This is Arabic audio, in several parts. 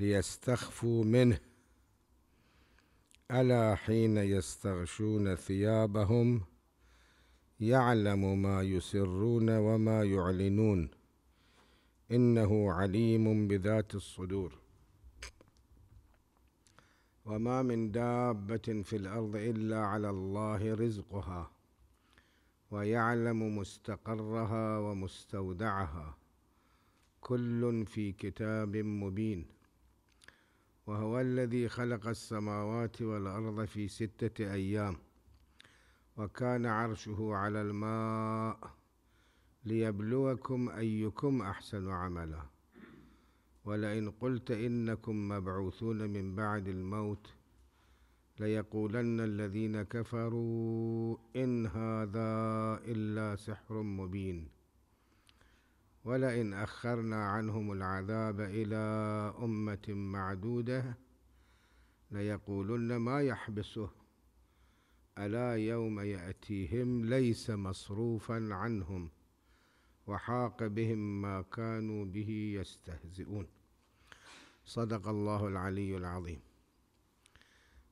ليستخفوا منه الا حين يستغشون ثيابهم يعلم ما يسرون وما يعلنون انه عليم بذات الصدور وما من دابه في الارض الا على الله رزقها ويعلم مستقرها ومستودعها كل في كتاب مبين وهو الذي خلق السماوات والأرض في ستة أيام وكان عرشه على الماء ليبلوكم أيكم أحسن عملا ولئن قلت إنكم مبعوثون من بعد الموت ليقولن الذين كفروا إن هذا إلا سحر مبين ولئن أخرنا عنهم العذاب إلى أمة معدودة ليقولن ما يحبسه ألا يوم يأتيهم ليس مصروفا عنهم وحاق بهم ما كانوا به يستهزئون صدق الله العلي العظيم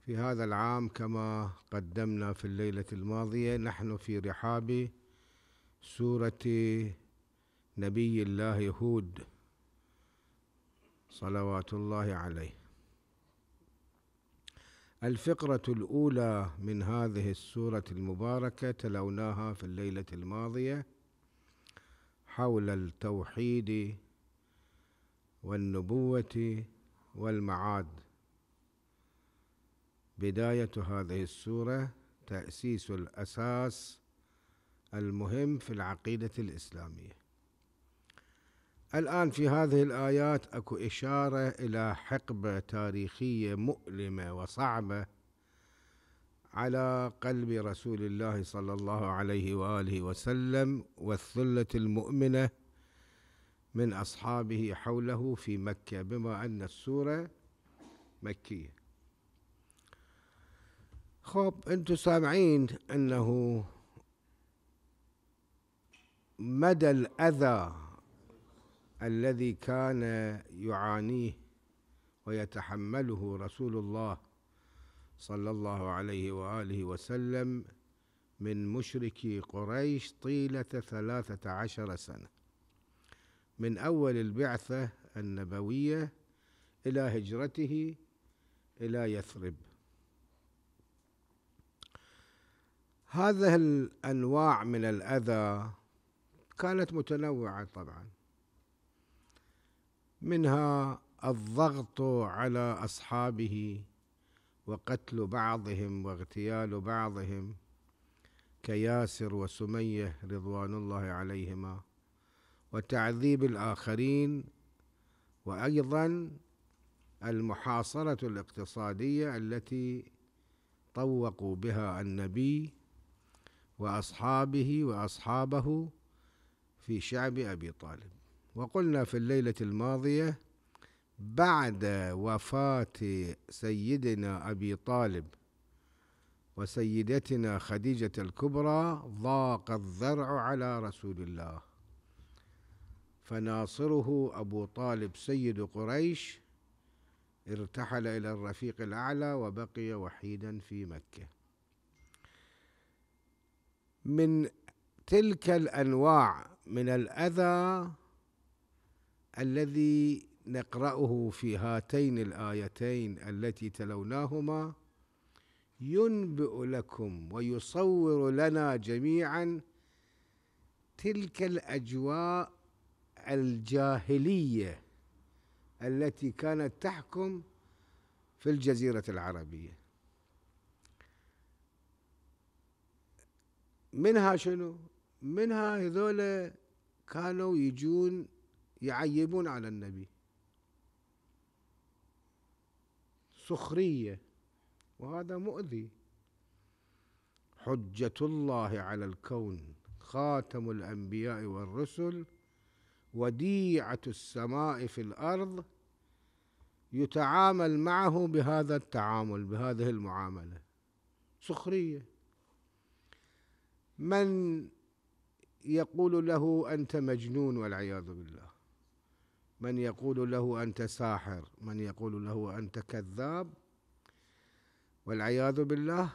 في هذا العام كما قدمنا في الليلة الماضية نحن في رحاب سورة نبي الله هود صلوات الله عليه الفقرة الأولى من هذه السورة المباركة تلوناها في الليلة الماضية حول التوحيد والنبوة والمعاد بداية هذه السورة تأسيس الأساس المهم في العقيدة الإسلامية الآن في هذه الآيات أكو إشارة إلى حقبة تاريخية مؤلمة وصعبة على قلب رسول الله صلى الله عليه وآله وسلم والثلة المؤمنة من أصحابه حوله في مكة بما أن السورة مكية خب أنتم سامعين أنه مدى الأذى الذي كان يعانيه ويتحمله رسول الله صلى الله عليه واله وسلم من مشركي قريش طيله ثلاثه عشر سنه من اول البعثه النبويه الى هجرته الى يثرب هذه الانواع من الاذى كانت متنوعه طبعا منها الضغط على اصحابه وقتل بعضهم واغتيال بعضهم كياسر وسميه رضوان الله عليهما وتعذيب الاخرين وايضا المحاصره الاقتصاديه التي طوقوا بها النبي واصحابه واصحابه في شعب ابي طالب وقلنا في الليلة الماضية بعد وفاة سيدنا أبي طالب وسيدتنا خديجة الكبرى ضاق الذرع على رسول الله فناصره أبو طالب سيد قريش ارتحل إلى الرفيق الأعلى وبقي وحيدا في مكة من تلك الأنواع من الأذى الذي نقرأه في هاتين الآيتين التي تلوناهما ينبئ لكم ويصور لنا جميعا تلك الأجواء الجاهلية التي كانت تحكم في الجزيرة العربية منها شنو منها هذول كانوا يجون يعيبون على النبي سخريه وهذا مؤذي حجه الله على الكون خاتم الانبياء والرسل وديعه السماء في الارض يتعامل معه بهذا التعامل بهذه المعامله سخريه من يقول له انت مجنون والعياذ بالله من يقول له أنت ساحر من يقول له أنت كذاب والعياذ بالله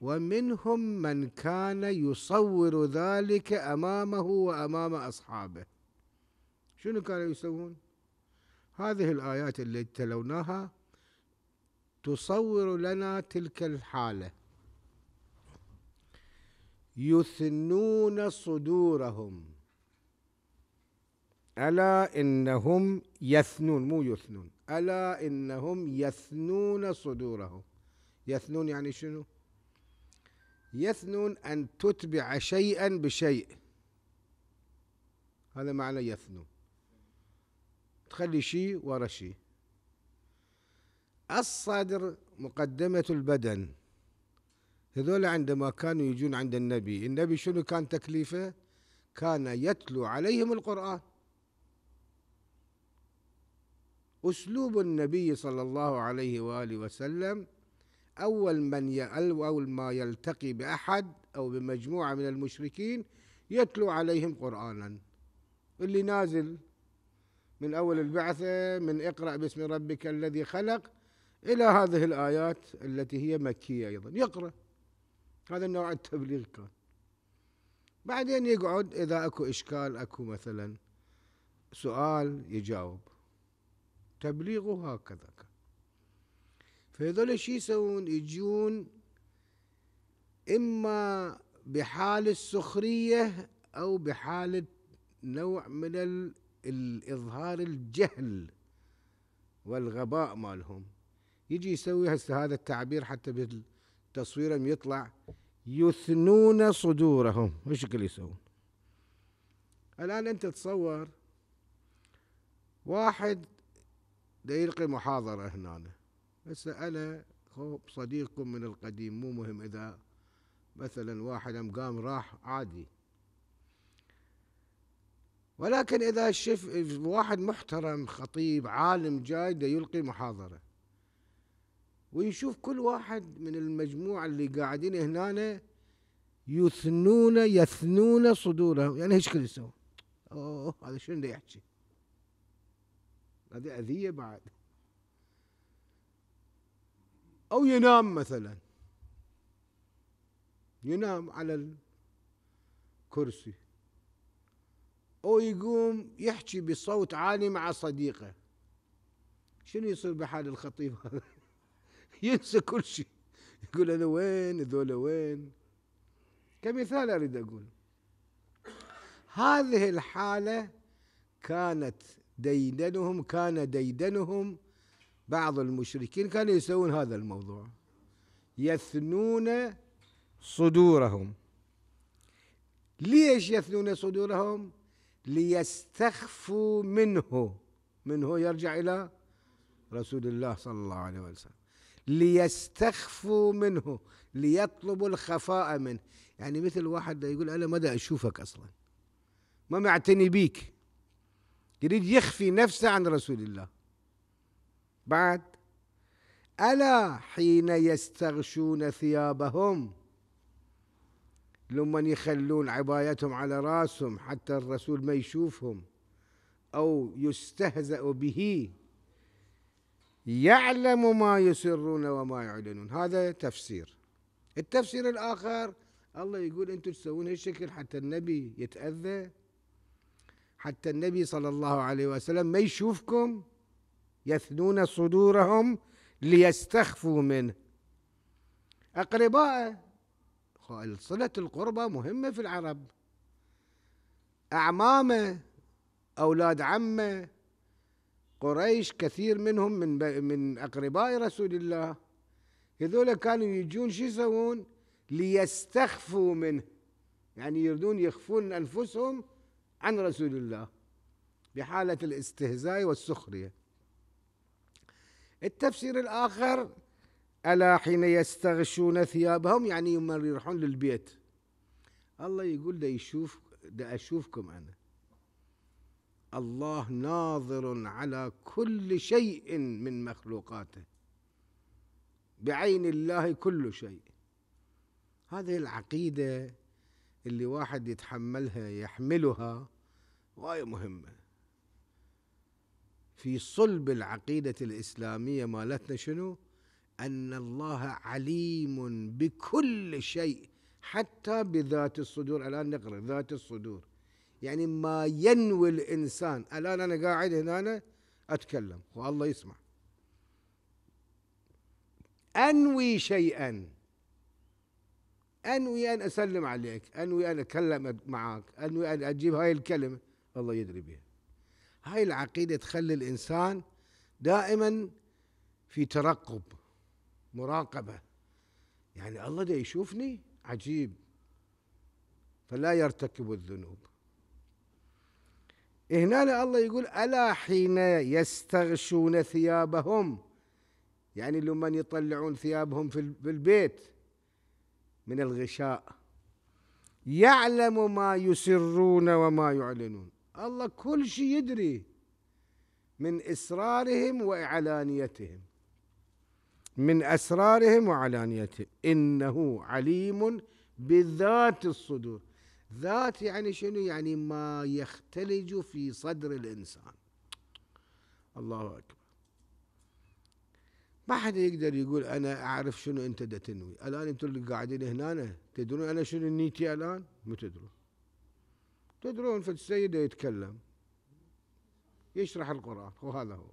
ومنهم من كان يصور ذلك أمامه وأمام أصحابه شنو كانوا يسوون هذه الآيات اللي تلوناها تصور لنا تلك الحالة يثنون صدورهم ألا إنهم يثنون مو يثنون ألا إنهم يثنون صدورهم يثنون يعني شنو يثنون أن تتبع شيئا بشيء هذا معنى يثنون تخلي شيء ورا شيء الصدر مقدمة البدن هذول عندما كانوا يجون عند النبي النبي شنو كان تكليفه كان يتلو عليهم القرآن أسلوب النبي صلى الله عليه وآله وسلم أول من أول ما يلتقي بأحد أو بمجموعة من المشركين يتلو عليهم قرآنا اللي نازل من أول البعثة من اقرأ باسم ربك الذي خلق إلى هذه الآيات التي هي مكية أيضا يقرأ هذا النوع التبليغ كان بعدين يقعد إذا أكو إشكال أكو مثلا سؤال يجاوب تبليغه هكذا فهذول شو يسوون يجون إما بحال السخرية أو بحالة نوع من الإظهار الجهل والغباء مالهم يجي يسوي هسه هذا التعبير حتى بالتصوير يطلع يثنون صدورهم وش اللي يسوون الآن أنت تصور واحد دا يلقي محاضرة هنا هسه أنا صديقكم من القديم مو مهم إذا مثلا واحد قام راح عادي ولكن إذا شف واحد محترم خطيب عالم جاي دا يلقي محاضرة ويشوف كل واحد من المجموعة اللي قاعدين هنا يثنون يثنون صدورهم يعني ايش كل يسوون؟ اوه هذا شنو يحكي؟ هذه أذية بعد أو ينام مثلا ينام على الكرسي أو يقوم يحكي بصوت عالي مع صديقه شنو يصير بحال الخطيب هذا ينسى كل شيء يقول أنا وين ذولا وين كمثال أريد أقول هذه الحالة كانت ديدنهم كان ديدنهم بعض المشركين كانوا يسوون هذا الموضوع يثنون صدورهم ليش يثنون صدورهم ليستخفوا منه منه يرجع إلى رسول الله صلى الله عليه وسلم ليستخفوا منه ليطلبوا الخفاء منه يعني مثل واحد يقول أنا ماذا أشوفك أصلا ما معتني بيك يريد يخفي نفسه عن رسول الله بعد ألا حين يستغشون ثيابهم لمن يخلون عبايتهم على راسهم حتى الرسول ما يشوفهم أو يستهزأ به يعلم ما يسرون وما يعلنون هذا تفسير التفسير الآخر الله يقول أنتم تسوون هالشكل حتى النبي يتأذى حتى النبي صلى الله عليه وسلم ما يشوفكم يثنون صدورهم ليستخفوا منه أقربائه صلة القربة مهمة في العرب أعمامه أولاد عمه قريش كثير منهم من من أقرباء رسول الله هذول كانوا يجون شو يسوون ليستخفوا منه يعني يريدون يخفون أنفسهم عن رسول الله بحالة الاستهزاء والسخرية التفسير الآخر ألا حين يستغشون ثيابهم يعني يوم يروحون للبيت الله يقول ده يشوف ده أشوفكم أنا الله ناظر على كل شيء من مخلوقاته بعين الله كل شيء هذه العقيدة اللي واحد يتحملها يحملها غاية مهمة في صلب العقيدة الإسلامية مالتنا شنو أن الله عليم بكل شيء حتى بذات الصدور الآن نقرأ ذات الصدور يعني ما ينوي الإنسان الآن أنا قاعد هنا أنا أتكلم والله يسمع أنوي شيئا أنوي أن أسلم عليك أنوي أن أتكلم معك أنوي أن أجيب هاي الكلمة الله يدري بها هاي العقيدة تخلي الإنسان دائما في ترقب مراقبة يعني الله ده يشوفني عجيب فلا يرتكب الذنوب هنا الله يقول ألا حين يستغشون ثيابهم يعني لما يطلعون ثيابهم في البيت من الغشاء يعلم ما يسرون وما يعلنون الله كل شيء يدري من إسرارهم وإعلانيتهم من أسرارهم وعلانيتهم إنه عليم بذات الصدور ذات يعني شنو يعني ما يختلج في صدر الإنسان الله أكبر ما حدا يقدر يقول أنا أعرف شنو أنت دا تنوي الآن أنتم اللي قاعدين هنا تدرون أنا شنو نيتي الآن ما تدرون تدرون في السيدة يتكلم يشرح القرآن وهذا هو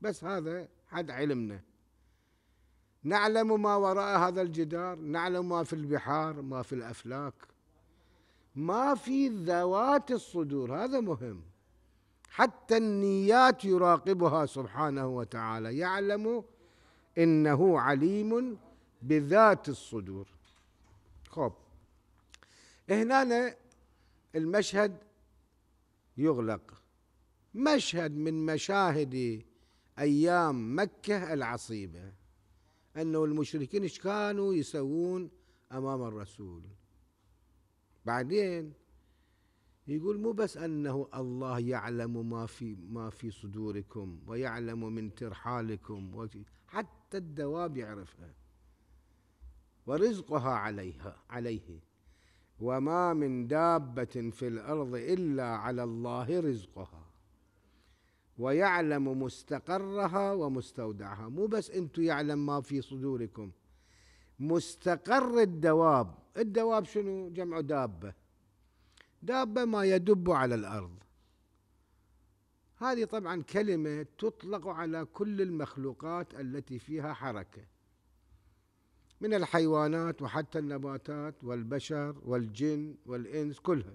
بس هذا حد علمنا نعلم ما وراء هذا الجدار نعلم ما في البحار ما في الأفلاك ما في ذوات الصدور هذا مهم حتى النيات يراقبها سبحانه وتعالى يعلم إنه عليم بذات الصدور خب هنا المشهد يغلق مشهد من مشاهد ايام مكه العصيبه انه المشركين ايش كانوا يسوون امام الرسول بعدين يقول مو بس انه الله يعلم ما في ما في صدوركم ويعلم من ترحالكم حتى الدواب يعرفها ورزقها عليها عليه وما من دابة في الأرض إلا على الله رزقها ويعلم مستقرها ومستودعها مو بس أنتم يعلم ما في صدوركم مستقر الدواب الدواب شنو جمع دابة دابة ما يدب على الأرض هذه طبعا كلمة تطلق على كل المخلوقات التي فيها حركة من الحيوانات وحتى النباتات والبشر والجن والإنس كلها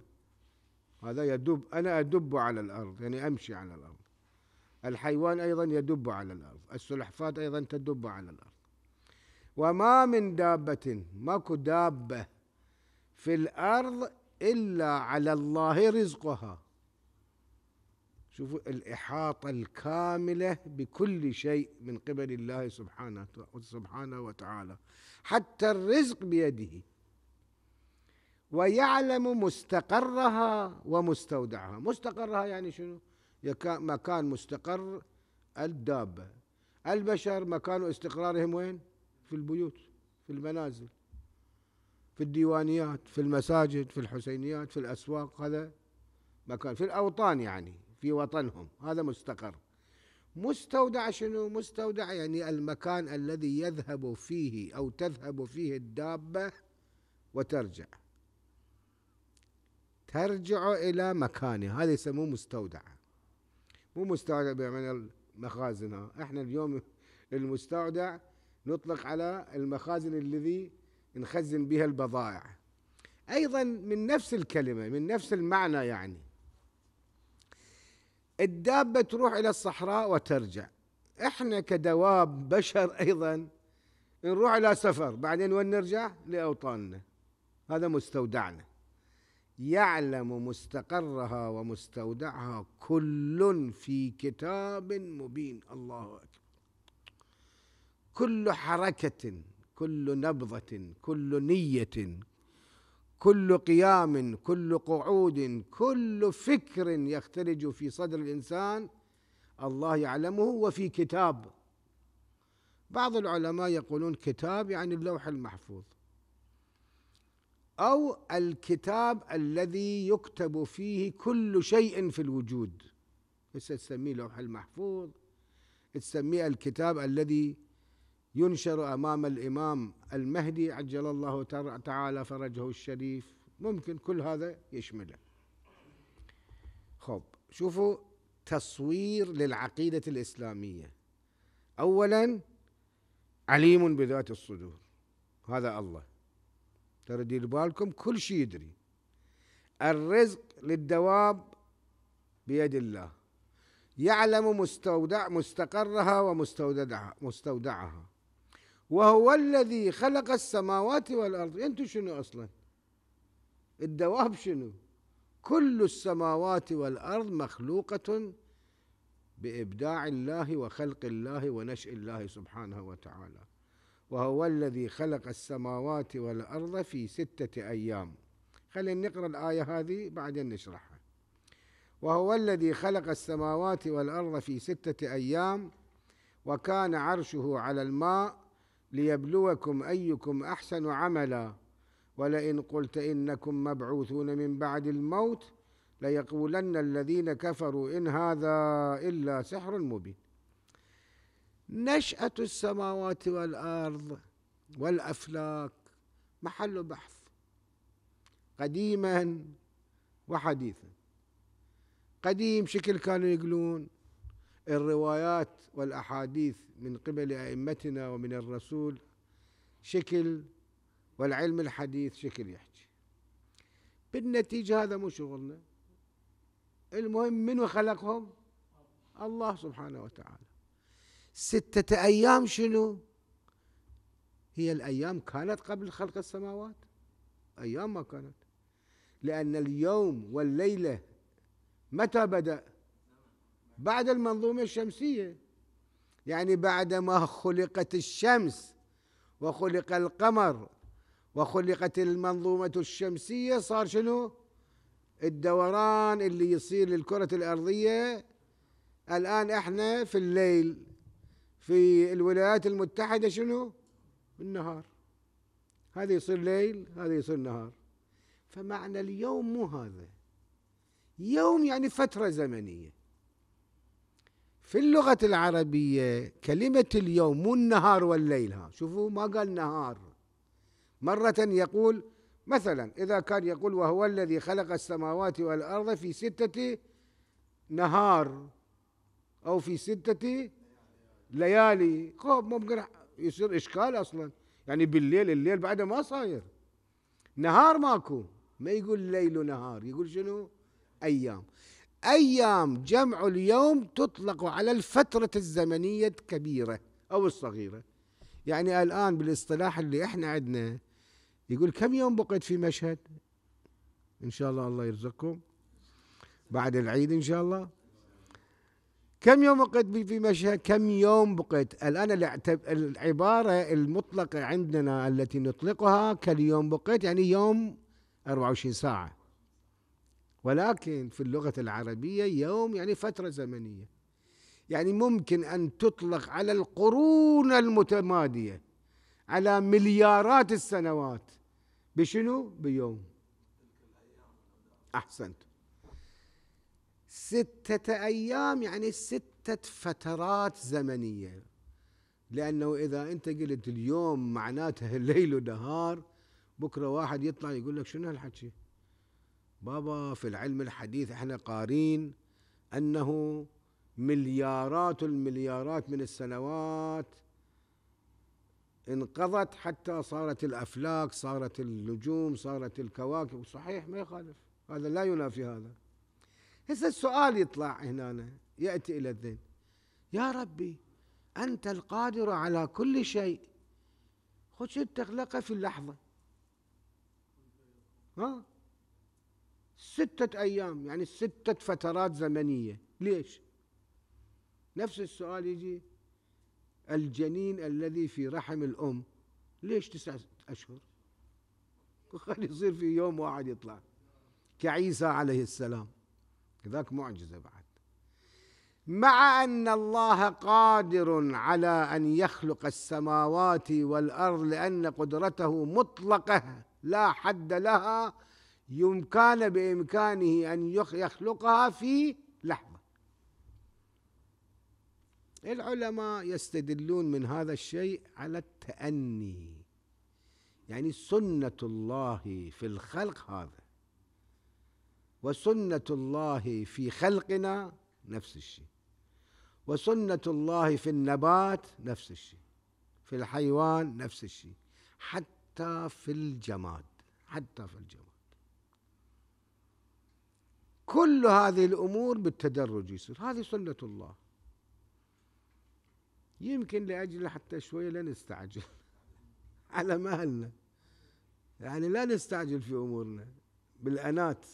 هذا يدب أنا أدب على الأرض يعني أمشي على الأرض الحيوان أيضا يدب على الأرض السلحفاة أيضا تدب على الأرض وما من دابة ماكو دابة في الأرض إلا على الله رزقها شوفوا الإحاطة الكاملة بكل شيء من قبل الله سبحانه سبحانه وتعالى حتى الرزق بيده ويعلم مستقرها ومستودعها مستقرها يعني شنو مكان مستقر الدابة البشر مكان استقرارهم وين في البيوت في المنازل في الديوانيات في المساجد في الحسينيات في الأسواق هذا مكان في الأوطان يعني في وطنهم هذا مستقر مستودع شنو مستودع يعني المكان الذي يذهب فيه أو تذهب فيه الدابة وترجع ترجع إلى مكانها هذا يسموه مستودع مو مستودع بمعنى المخازن احنا اليوم المستودع نطلق على المخازن الذي نخزن بها البضائع ايضا من نفس الكلمه من نفس المعنى يعني الدابة تروح إلى الصحراء وترجع إحنا كدواب بشر أيضا نروح إلى سفر بعدين وين نرجع لأوطاننا هذا مستودعنا يعلم مستقرها ومستودعها كل في كتاب مبين الله أكبر كل حركة كل نبضة كل نية كل قيام كل قعود كل فكر يختلج في صدر الانسان الله يعلمه وفي كتاب بعض العلماء يقولون كتاب يعني اللوح المحفوظ او الكتاب الذي يكتب فيه كل شيء في الوجود هسه تسميه لوح المحفوظ تسميه الكتاب الذي ينشر امام الامام المهدي عجل الله تعالى فرجه الشريف ممكن كل هذا يشمله خب شوفوا تصوير للعقيده الاسلاميه اولا عليم بذات الصدور هذا الله ترى دير بالكم كل شيء يدري الرزق للدواب بيد الله يعلم مستودع مستقرها ومستودعها مستودعها وهو الذي خلق السماوات والأرض أنتم شنو أصلا الدواب شنو كل السماوات والأرض مخلوقة بإبداع الله وخلق الله ونشأ الله سبحانه وتعالى وهو الذي خلق السماوات والأرض في ستة أيام خلينا نقرأ الآية هذه بعدين نشرحها وهو الذي خلق السماوات والأرض في ستة أيام وكان عرشه على الماء ليبلوكم ايكم احسن عملا ولئن قلت انكم مبعوثون من بعد الموت ليقولن الذين كفروا ان هذا الا سحر مبين نشاه السماوات والارض والافلاك محل بحث قديما وحديثا قديم شكل كانوا يقولون الروايات والاحاديث من قبل ائمتنا ومن الرسول شكل والعلم الحديث شكل يحكي بالنتيجه هذا مو شغلنا المهم منو خلقهم الله سبحانه وتعالى ستة أيام شنو هي الأيام كانت قبل خلق السماوات أيام ما كانت لأن اليوم والليلة متى بدأ بعد المنظومة الشمسية يعني بعد ما خلقت الشمس وخلق القمر وخلقت المنظومة الشمسية صار شنو الدوران اللي يصير للكرة الأرضية الآن احنا في الليل في الولايات المتحدة شنو النهار هذا يصير ليل هذا يصير نهار فمعنى اليوم مو هذا يوم يعني فترة زمنية في اللغة العربية كلمة اليوم مو النهار والليل ها شوفوا ما قال نهار مرة يقول مثلا إذا كان يقول وهو الذي خلق السماوات والأرض في ستة نهار أو في ستة ليالي خب ممكن يصير إشكال أصلا يعني بالليل الليل بعده ما صاير نهار ماكو ما يقول ليل ونهار يقول شنو أيام أيام جمع اليوم تطلق على الفترة الزمنية الكبيرة أو الصغيرة يعني الآن بالاصطلاح اللي احنا عندنا يقول كم يوم بقيت في مشهد إن شاء الله الله يرزقكم بعد العيد إن شاء الله كم يوم بقيت في مشهد كم يوم بقيت الآن العبارة المطلقة عندنا التي نطلقها كاليوم بقيت يعني يوم 24 ساعة ولكن في اللغة العربية يوم يعني فترة زمنية يعني ممكن أن تطلق على القرون المتمادية على مليارات السنوات بشنو؟ بيوم أحسنت ستة أيام يعني ستة فترات زمنية لأنه إذا أنت قلت اليوم معناته الليل ونهار بكرة واحد يطلع يقول لك شنو هالحكي بابا في العلم الحديث احنا قارين انه مليارات المليارات من السنوات انقضت حتى صارت الافلاك صارت النجوم صارت الكواكب صحيح ما يخالف هذا لا ينافي هذا هسه السؤال يطلع هنا ياتي الى الذهن يا ربي انت القادر على كل شيء خش تخلقه في اللحظه ها ستة أيام يعني ستة فترات زمنية ليش نفس السؤال يجي الجنين الذي في رحم الأم ليش تسعة أشهر وخلي يصير في يوم واحد يطلع كعيسى عليه السلام ذاك معجزة بعد مع أن الله قادر على أن يخلق السماوات والأرض لأن قدرته مطلقة لا حد لها يمكن بإمكانه أن يخلقها في لحظة العلماء يستدلون من هذا الشيء على التأني يعني سنة الله في الخلق هذا وسنة الله في خلقنا نفس الشيء وسنة الله في النبات نفس الشيء في الحيوان نفس الشيء حتى في الجماد حتى في الجماد كل هذه الأمور بالتدرج يصير هذه سنة الله يمكن لأجل حتى شوية لا نستعجل على مهلنا يعني لا نستعجل في أمورنا بالأنات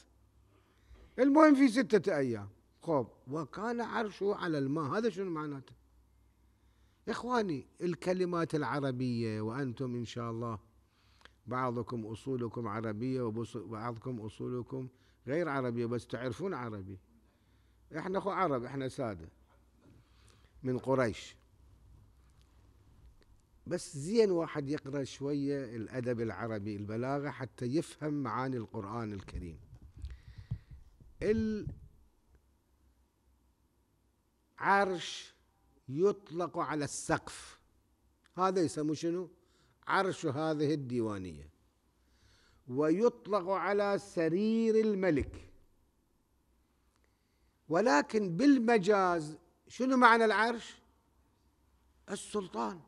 المهم في ستة أيام قوم وكان عرشه على الماء هذا شنو معناته إخواني الكلمات العربية وأنتم إن شاء الله بعضكم أصولكم عربية وبعضكم أصولكم غير عربية بس تعرفون عربي احنا اخو عرب احنا سادة من قريش بس زين واحد يقرا شويه الادب العربي البلاغه حتى يفهم معاني القران الكريم العرش يطلق على السقف هذا يسموه شنو عرش هذه الديوانيه ويطلق على سرير الملك ولكن بالمجاز شنو معنى العرش السلطان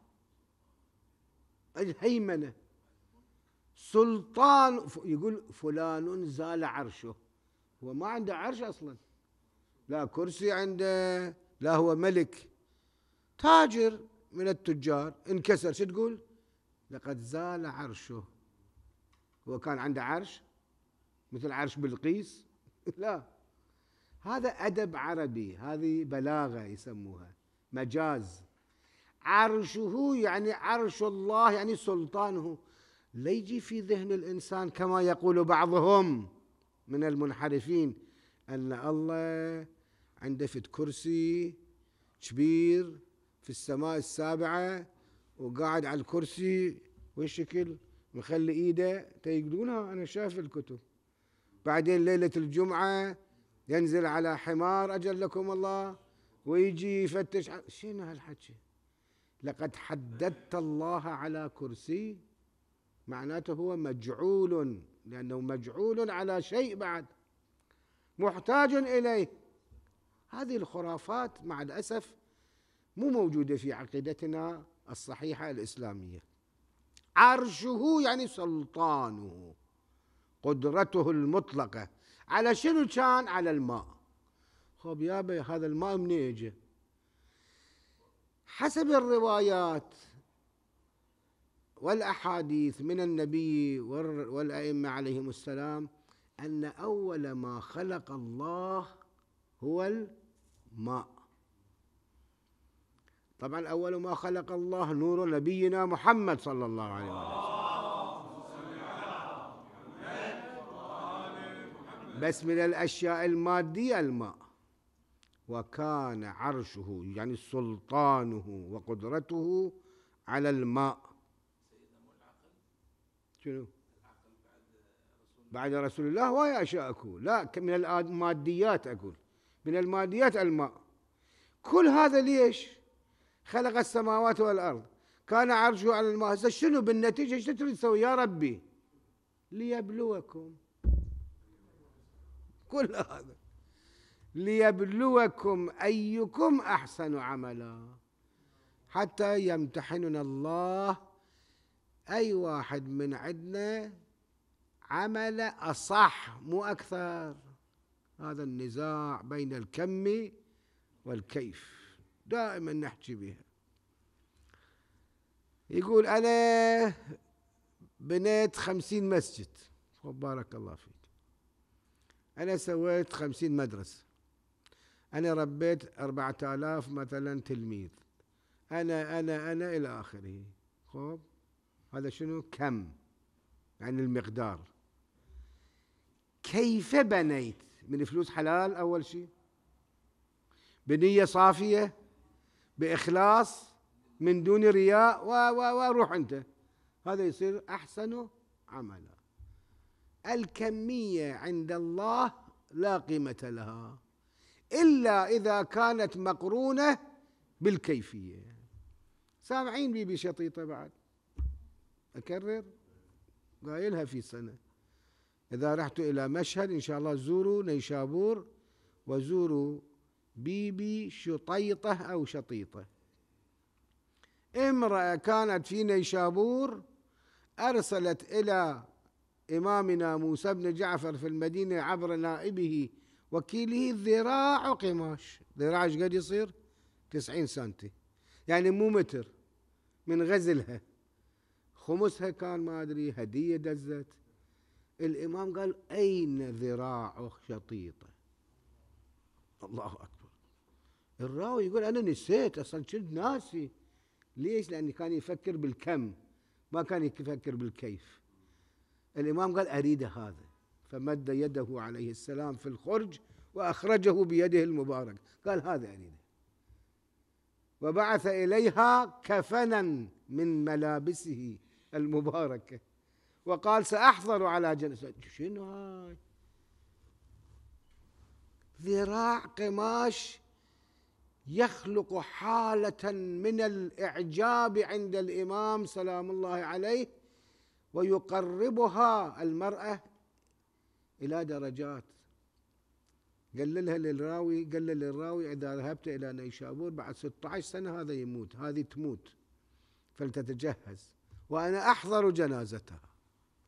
الهيمنه سلطان يقول فلان زال عرشه هو ما عنده عرش اصلا لا كرسي عنده لا هو ملك تاجر من التجار انكسر شو تقول لقد زال عرشه هو كان عنده عرش مثل عرش بلقيس لا هذا أدب عربي هذه بلاغة يسموها مجاز عرشه يعني عرش الله يعني سلطانه لا يجي في ذهن الإنسان كما يقول بعضهم من المنحرفين أن الله عنده في كرسي كبير في السماء السابعة وقاعد على الكرسي شكل مخلي ايده تيقولونها انا شايف الكتب بعدين ليله الجمعه ينزل على حمار اجلكم الله ويجي يفتش شنو هالحكي لقد حددت الله على كرسي معناته هو مجعول لأنه مجعول على شيء بعد محتاج إليه هذه الخرافات مع الأسف مو موجودة في عقيدتنا الصحيحة الإسلامية عرشه يعني سلطانه قدرته المطلقة على شنو كان على الماء خب يابا هذا الماء من يجي حسب الروايات والأحاديث من النبي والأئمة عليهم السلام أن أول ما خلق الله هو الماء طبعا أول ما خلق الله نور نبينا محمد صلى الله عليه وسلم بس من الأشياء المادية الماء وكان عرشه يعني سلطانه وقدرته على الماء شنو بعد رسول الله هواي أشياء أكو لا من الماديات أقول من الماديات الماء كل هذا ليش خلق السماوات والأرض كان عرشه على الماء شنو بالنتيجة ايش تريد تسوي يا ربي ليبلوكم كل هذا ليبلوكم أيكم أحسن عملا حتى يمتحننا الله أي واحد من عندنا عمل أصح مو أكثر هذا النزاع بين الكم والكيف دائما نحكي بها يقول أنا بنيت خمسين مسجد بارك الله فيك أنا سويت خمسين مدرسة أنا ربيت أربعة آلاف مثلا تلميذ أنا أنا أنا إلى آخره خب هذا شنو كم يعني المقدار كيف بنيت من فلوس حلال أول شيء بنية صافية بإخلاص من دون رياء و و وروح أنت هذا يصير أحسن عملا الكمية عند الله لا قيمة لها إلا إذا كانت مقرونة بالكيفية سامعين بيبي شطيطة بعد أكرر قايلها في سنة إذا رحت إلى مشهد إن شاء الله زوروا نيشابور وزوروا بيبي شطيطة أو شطيطة امرأة كانت في نيشابور أرسلت إلى إمامنا موسى بن جعفر في المدينة عبر نائبه وكيله ذراع قماش ذراع ايش قد يصير تسعين سنتي يعني مو متر من غزلها خمسها كان ما أدري هدية دزت الإمام قال أين ذراع شطيطة الله أكبر الراوي يقول أنا نسيت أصلا كنت ناسي ليش؟ لأن كان يفكر بالكم ما كان يفكر بالكيف الإمام قال أريد هذا فمد يده عليه السلام في الخرج وأخرجه بيده المبارك قال هذا أريده وبعث إليها كفنا من ملابسه المباركة وقال سأحضر على جنازة شنو هاي ذراع قماش يخلق حالة من الإعجاب عند الإمام سلام الله عليه ويقربها المرأة إلى درجات قللها للراوي قلل للراوي إذا ذهبت إلى نيشابور بعد 16 سنة هذا يموت هذه تموت فلتتجهز وأنا أحضر جنازتها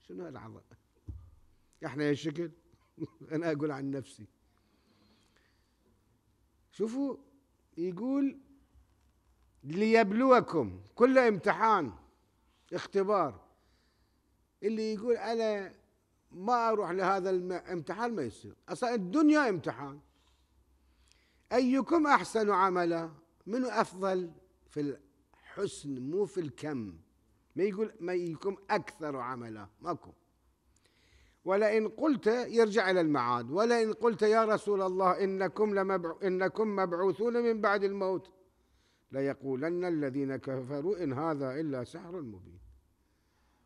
شنو العظم احنا يا شكل انا اقول عن نفسي شوفوا يقول ليبلوكم كل امتحان اختبار اللي يقول انا ما اروح لهذا الامتحان ما يصير اصلا الدنيا امتحان ايكم احسن عملا منو افضل في الحسن مو في الكم ما يقول ما يكون اكثر عملا ماكو ولئن قلت يرجع إلى المعاد ولئن قلت يا رسول الله إنكم, لمبعو إنكم مبعوثون من بعد الموت ليقولن الذين كفروا إن هذا إلا سحر مبين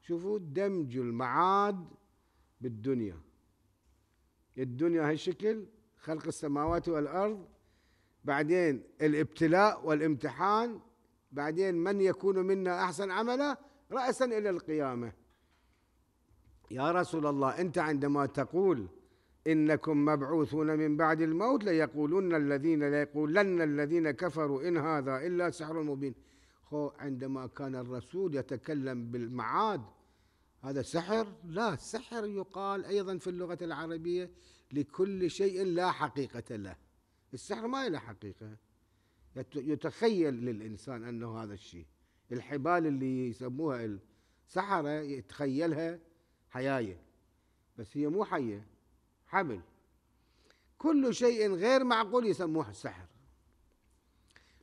شوفوا دمج المعاد بالدنيا الدنيا هالشكل خلق السماوات والأرض بعدين الابتلاء والامتحان بعدين من يكون منا أحسن عملا رأسا إلى القيامة يا رسول الله أنت عندما تقول إنكم مبعوثون من بعد الموت ليقولن الذين ليقولن الذين كفروا إن هذا إلا سحر مبين خو عندما كان الرسول يتكلم بالمعاد هذا سحر لا سحر يقال أيضا في اللغة العربية لكل شيء لا حقيقة له السحر ما له حقيقة يتخيل للإنسان أنه هذا الشيء الحبال اللي يسموها السحرة يتخيلها حياية بس هي مو حية حبل كل شيء غير معقول يسموه السحر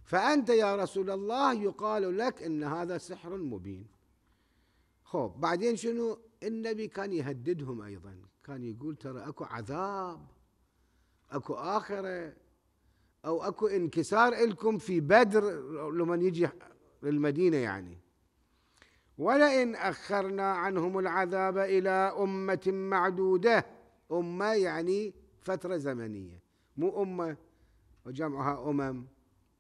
فأنت يا رسول الله يقال لك أن هذا سحر مبين خب بعدين شنو النبي كان يهددهم أيضا كان يقول ترى أكو عذاب أكو آخرة أو أكو انكسار إلكم في بدر لمن يجي للمدينة يعني ولئن أخرنا عنهم العذاب إلى أمة معدودة أمة يعني فترة زمنية مو أمة وجمعها أمم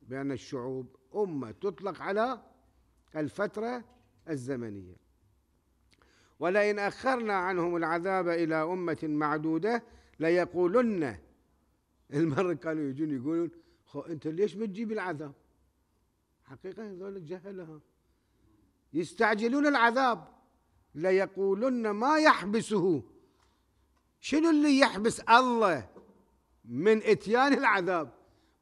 بين الشعوب أمة تطلق على الفترة الزمنية ولئن أخرنا عنهم العذاب إلى أمة معدودة ليقولن المرة كانوا يجون يقولون خو أنت ليش بتجيب العذاب حقيقة هذول جهلها يستعجلون العذاب ليقولن ما يحبسه شنو اللي يحبس الله من اتيان العذاب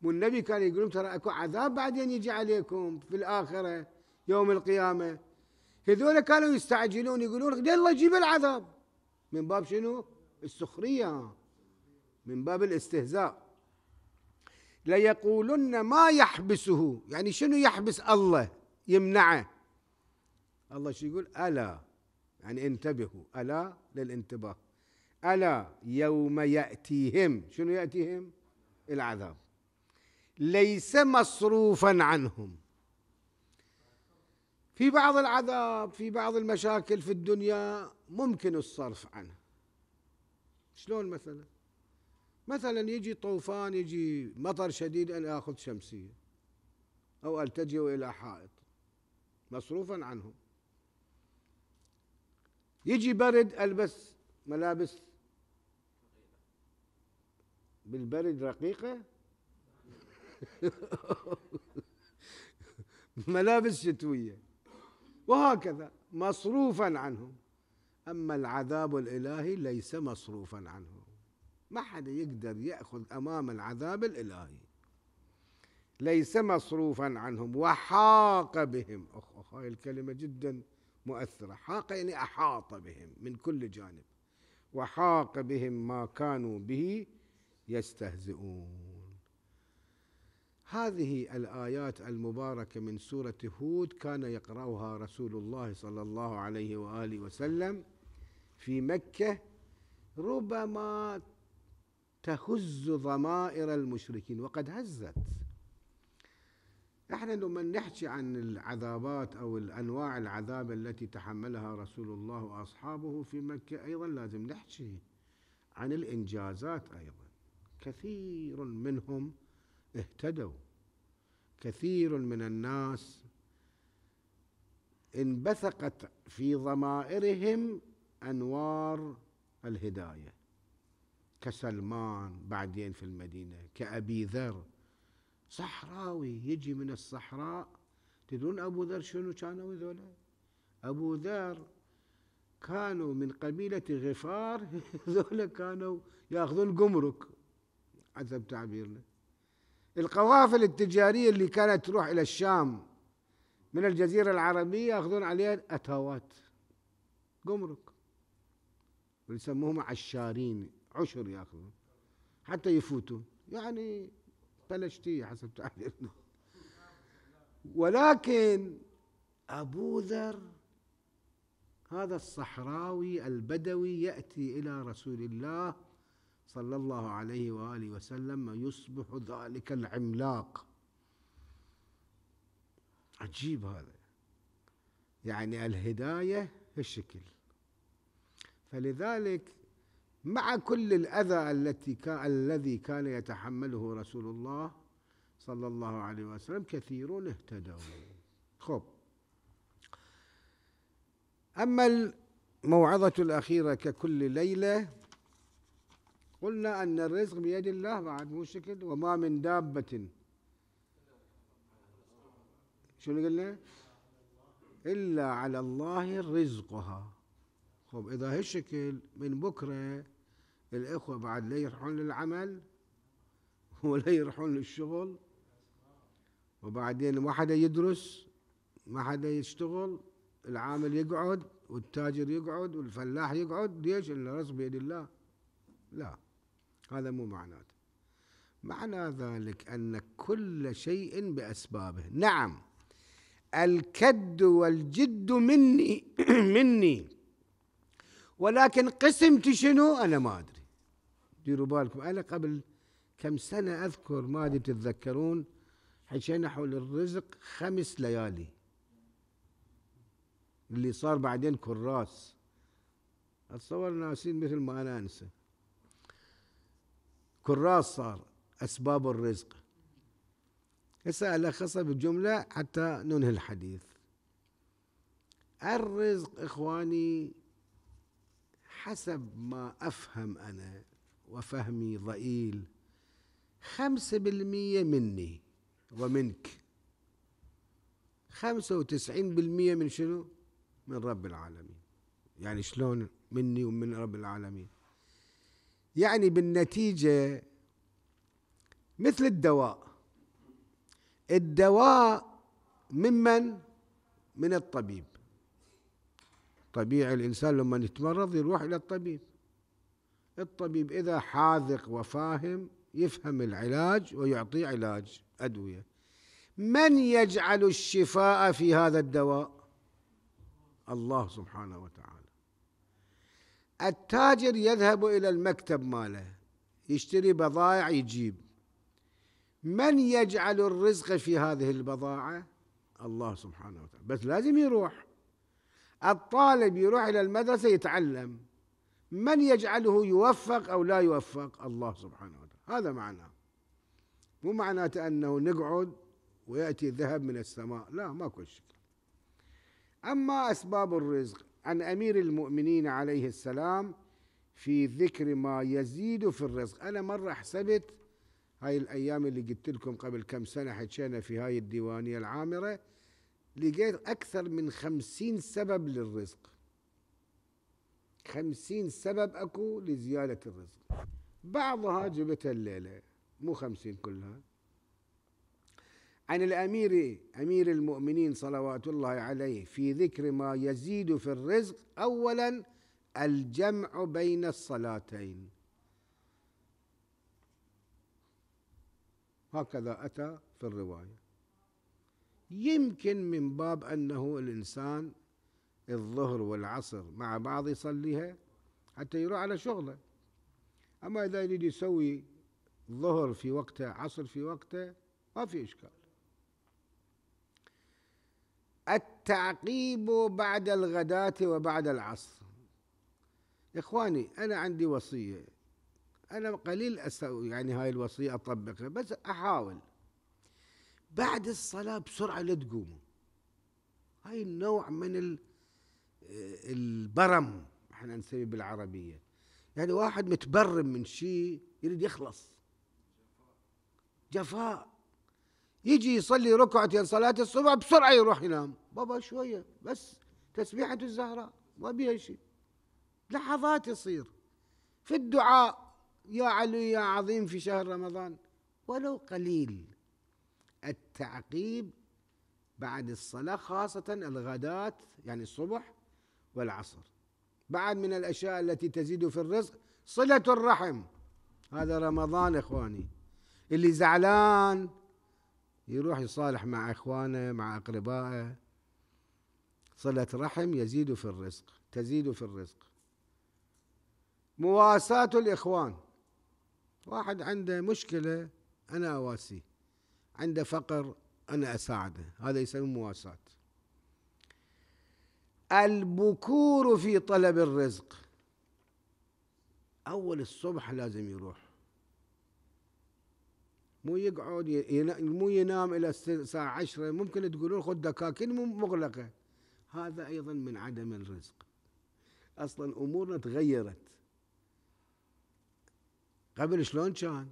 والنبي كان يقول ترى اكو عذاب بعدين يجي عليكم في الاخره يوم القيامه هذول كانوا يستعجلون يقولون يلا جيب العذاب من باب شنو؟ السخريه من باب الاستهزاء ليقولن ما يحبسه يعني شنو يحبس الله يمنعه الله شو يقول ألا يعني انتبهوا ألا للانتباه ألا يوم يأتيهم شنو يأتيهم العذاب ليس مصروفا عنهم في بعض العذاب في بعض المشاكل في الدنيا ممكن الصرف عنها شلون مثلا مثلا يجي طوفان يجي مطر شديد أن أخذ شمسية أو ألتجئ إلى حائط مصروفا عنهم يجي برد البس ملابس بالبرد رقيقه ملابس شتويه وهكذا مصروفا عنهم اما العذاب الالهي ليس مصروفا عنه ما حد يقدر ياخذ امام العذاب الالهي ليس مصروفا عنهم وحاق بهم اخ هاي الكلمه جدا مؤثرة حاق يعني أحاط بهم من كل جانب وحاق بهم ما كانوا به يستهزئون هذه الآيات المباركة من سورة هود كان يقرأها رسول الله صلى الله عليه وآله وسلم في مكة ربما تهز ضمائر المشركين وقد هزت احنا لما نحكي عن العذابات او الانواع العذاب التي تحملها رسول الله واصحابه في مكه ايضا لازم نحكي عن الانجازات ايضا كثير منهم اهتدوا كثير من الناس انبثقت في ضمائرهم انوار الهدايه كسلمان بعدين في المدينه كابي ذر صحراوي يجي من الصحراء تدرون أبو ذر شنو كانوا ذولا أبو ذر كانوا من قبيلة غفار ذولا كانوا يأخذون جمرك حسب تعبيرنا القوافل التجارية اللي كانت تروح إلى الشام من الجزيرة العربية يأخذون عليها أتاوات جمرك ويسموهم عشارين عشر يأخذون حتى يفوتوا يعني بلشتية حسب تعبيرنا ولكن أبو ذر هذا الصحراوي البدوي يأتي إلى رسول الله صلى الله عليه وآله وسلم يصبح ذلك العملاق عجيب هذا يعني الهداية الشكل فلذلك مع كل الأذى التي الذي كان يتحمله رسول الله صلى الله عليه وسلم كثيرون اهتدوا خب أما الموعظة الأخيرة ككل ليلة قلنا أن الرزق بيد الله بعد مو شكل وما من دابة شنو قلنا إلا على الله رزقها خب إذا هالشكل من بكرة الإخوة بعد لا يروحون للعمل ولا يروحون للشغل وبعدين ما حدا يدرس ما حدا يشتغل العامل يقعد والتاجر يقعد والفلاح يقعد ليش إلا رزق بيد الله لا هذا مو معناته معنى ذلك أن كل شيء بأسبابه نعم الكد والجد مني مني ولكن قسمتي شنو أنا ما أدري ديروا بالكم أنا قبل كم سنة أذكر ما أدري تتذكرون حكينا حول الرزق خمس ليالي اللي صار بعدين كراس أتصور ناسين مثل ما أنا أنسى كراس صار أسباب الرزق هسه ألخصها بالجملة حتى ننهي الحديث الرزق إخواني حسب ما أفهم أنا وفهمي ضئيل خمسة بالمية مني ومنك خمسة وتسعين بالمية من شنو من رب العالمين يعني شلون مني ومن رب العالمين يعني بالنتيجة مثل الدواء الدواء ممن من الطبيب طبيعي الإنسان لما يتمرض يروح إلى الطبيب الطبيب إذا حاذق وفاهم يفهم العلاج ويعطيه علاج أدوية من يجعل الشفاء في هذا الدواء الله سبحانه وتعالى التاجر يذهب إلى المكتب ماله يشتري بضائع يجيب من يجعل الرزق في هذه البضاعة الله سبحانه وتعالى بس لازم يروح الطالب يروح إلى المدرسة يتعلم من يجعله يوفق أو لا يوفق الله سبحانه وتعالى هذا معناه مو معناته أنه نقعد ويأتي الذهب من السماء لا ما كل شكل أما أسباب الرزق عن أمير المؤمنين عليه السلام في ذكر ما يزيد في الرزق أنا مرة حسبت هاي الأيام اللي قلت لكم قبل كم سنة حكينا في هاي الديوانية العامرة لقيت أكثر من خمسين سبب للرزق خمسين سبب أكو لزيادة الرزق بعضها جبتها الليلة مو خمسين كلها عن الأمير أمير المؤمنين صلوات الله عليه في ذكر ما يزيد في الرزق أولا الجمع بين الصلاتين هكذا أتى في الرواية يمكن من باب أنه الإنسان الظهر والعصر مع بعض يصليها حتى يروح على شغله أما إذا يريد يسوي ظهر في وقته عصر في وقته ما في إشكال التعقيب بعد الغداة وبعد العصر إخواني أنا عندي وصية أنا قليل أسوي يعني هاي الوصية أطبقها بس أحاول بعد الصلاة بسرعة لا تقوموا هاي النوع من البرم احنا نسميه بالعربية يعني واحد متبرم من شيء يريد يخلص جفاء يجي يصلي ركعتين صلاة الصبح بسرعة يروح ينام بابا شوية بس تسبيحة الزهراء ما بيها شيء لحظات يصير في الدعاء يا علي يا عظيم في شهر رمضان ولو قليل التعقيب بعد الصلاة خاصة الغداة يعني الصبح والعصر بعد من الأشياء التي تزيد في الرزق صلة الرحم هذا رمضان إخواني اللي زعلان يروح يصالح مع إخوانه مع أقربائه صلة رحم يزيد في الرزق تزيد في الرزق مواساة الإخوان واحد عنده مشكلة أنا أواسيه عنده فقر أنا أساعده هذا يسمى مواساة البكور في طلب الرزق أول الصبح لازم يروح مو يقعد مو ينام إلى الساعة عشرة ممكن تقولون خذ دكاكين مغلقة هذا أيضا من عدم الرزق أصلا أمورنا تغيرت قبل شلون كان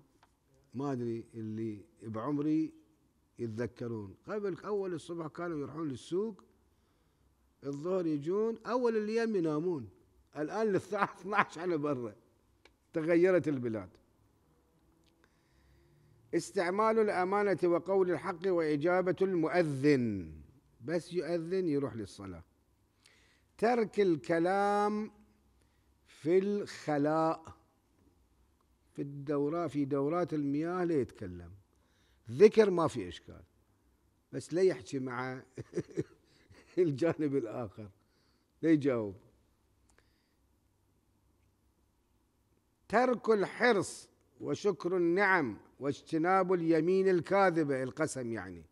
ما أدري اللي بعمري يتذكرون قبل أول الصبح كانوا يروحون للسوق الظهر يجون أول الايام ينامون الآن للساعة 12 على برا تغيرت البلاد استعمال الأمانة وقول الحق وإجابة المؤذن بس يؤذن يروح للصلاة ترك الكلام في الخلاء في الدورة في دورات المياه لا يتكلم ذكر ما في إشكال بس لا يحكي مع الجانب الآخر لا يجاوب ترك الحرص وشكر النعم واجتناب اليمين الكاذبة القسم يعني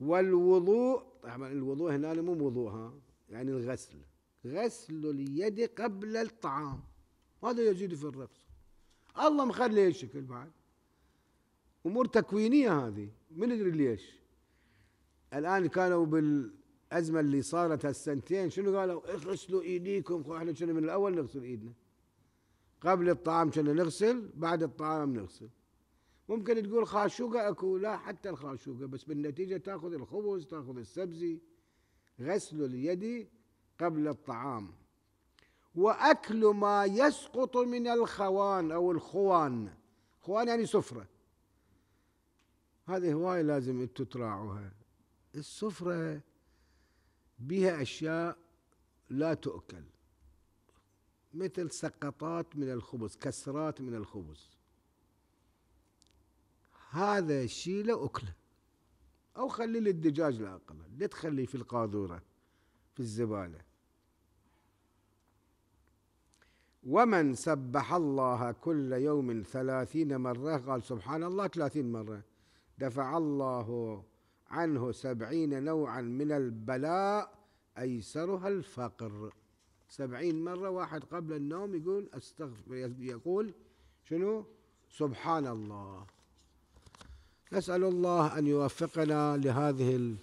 والوضوء طبعا الوضوء هنا مو وضوء ها يعني الغسل غسل اليد قبل الطعام هذا يزيد في الرقص الله مخلي الشكل بعد امور تكوينيه هذه من يدري ليش الان كانوا بالازمه اللي صارت هالسنتين شنو قالوا اغسلوا ايديكم احنا كنا من الاول نغسل ايدنا قبل الطعام كنا نغسل بعد الطعام نغسل ممكن تقول خاشوقه اكو لا حتى الخاشوقه بس بالنتيجه تاخذ الخبز تاخذ السبزي غسل اليد قبل الطعام واكل ما يسقط من الخوان او الخوان خوان يعني سفره هذه هواي لازم انتم تراعوها السفرة بها أشياء لا تؤكل مثل سقطات من الخبز كسرات من الخبز هذا الشيء لا أكله أو خلي للدجاج لأقلا لا تخليه في القاذورة في الزبالة ومن سبح الله كل يوم ثلاثين مرة قال سبحان الله ثلاثين مرة دفع الله عنه سبعين نوعا من البلاء أيسرها الفقر سبعين مرة واحد قبل النوم يقول أستغفر يقول شنو سبحان الله نسأل الله أن يوفقنا لهذه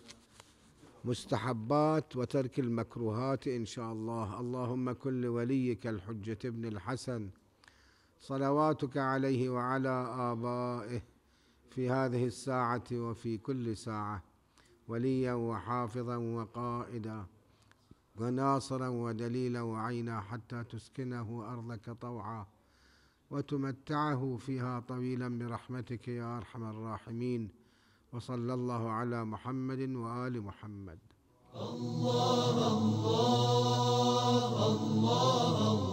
المستحبات وترك المكروهات إن شاء الله اللهم كن لوليك الحجة ابن الحسن صلواتك عليه وعلى آبائه في هذه الساعة وفي كل ساعة وليا وحافظا وقائدا وناصرا ودليلا وعينا حتى تسكنه أرضك طوعا وتمتعه فيها طويلا برحمتك يا أرحم الراحمين وصلى الله على محمد وآل محمد الله الله الله الله